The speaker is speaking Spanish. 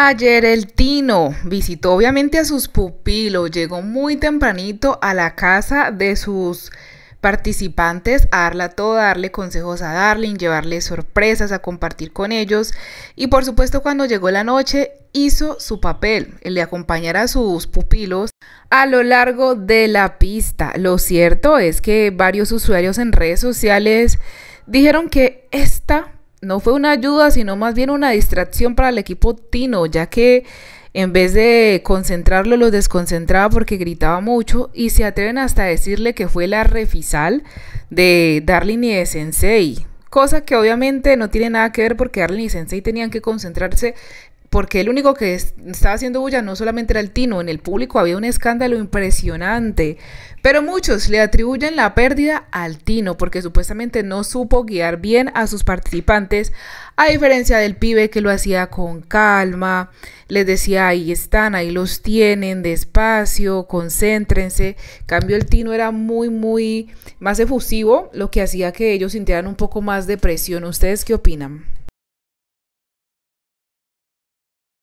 Ayer el Tino visitó obviamente a sus pupilos, llegó muy tempranito a la casa de sus participantes a darle todo, darle consejos a Darling, llevarle sorpresas, a compartir con ellos. Y por supuesto cuando llegó la noche hizo su papel, el de acompañar a sus pupilos a lo largo de la pista. Lo cierto es que varios usuarios en redes sociales dijeron que esta no fue una ayuda, sino más bien una distracción para el equipo Tino, ya que en vez de concentrarlo, los desconcentraba porque gritaba mucho y se atreven hasta decirle que fue la refisal de Darling y de Sensei. Cosa que obviamente no tiene nada que ver porque Darlene y Sensei tenían que concentrarse porque el único que estaba haciendo bulla no solamente era el Tino, en el público había un escándalo impresionante, pero muchos le atribuyen la pérdida al Tino porque supuestamente no supo guiar bien a sus participantes, a diferencia del pibe que lo hacía con calma, les decía ahí están, ahí los tienen, despacio, concéntrense, cambio el Tino era muy, muy más efusivo, lo que hacía que ellos sintieran un poco más de presión. ¿Ustedes qué opinan?